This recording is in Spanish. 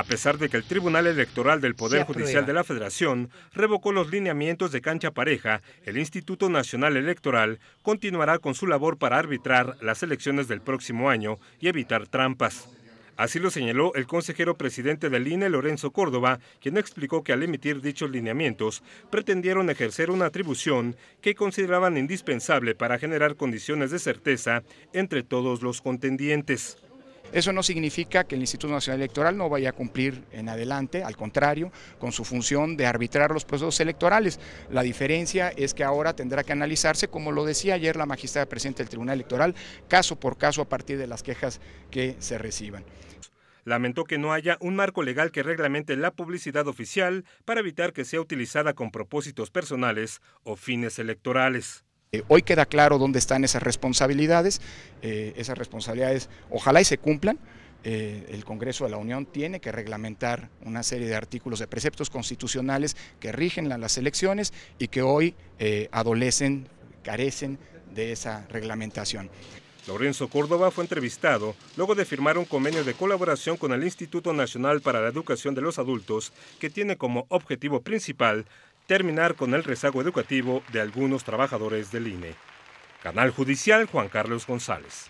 a pesar de que el Tribunal Electoral del Poder Judicial de la Federación revocó los lineamientos de cancha pareja, el Instituto Nacional Electoral continuará con su labor para arbitrar las elecciones del próximo año y evitar trampas. Así lo señaló el consejero presidente del INE, Lorenzo Córdoba, quien explicó que al emitir dichos lineamientos pretendieron ejercer una atribución que consideraban indispensable para generar condiciones de certeza entre todos los contendientes. Eso no significa que el Instituto Nacional Electoral no vaya a cumplir en adelante, al contrario, con su función de arbitrar los procesos electorales. La diferencia es que ahora tendrá que analizarse, como lo decía ayer la magistrada presidenta del Tribunal Electoral, caso por caso a partir de las quejas que se reciban. Lamentó que no haya un marco legal que reglamente la publicidad oficial para evitar que sea utilizada con propósitos personales o fines electorales. Eh, hoy queda claro dónde están esas responsabilidades, eh, esas responsabilidades ojalá y se cumplan. Eh, el Congreso de la Unión tiene que reglamentar una serie de artículos de preceptos constitucionales que rigen las elecciones y que hoy adolecen, carecen de esa reglamentación. Lorenzo Córdoba fue entrevistado luego de firmar un convenio de colaboración con el Instituto Nacional para la Educación de los Adultos, que tiene como objetivo principal terminar con el rezago educativo de algunos trabajadores del INE. Canal Judicial Juan Carlos González.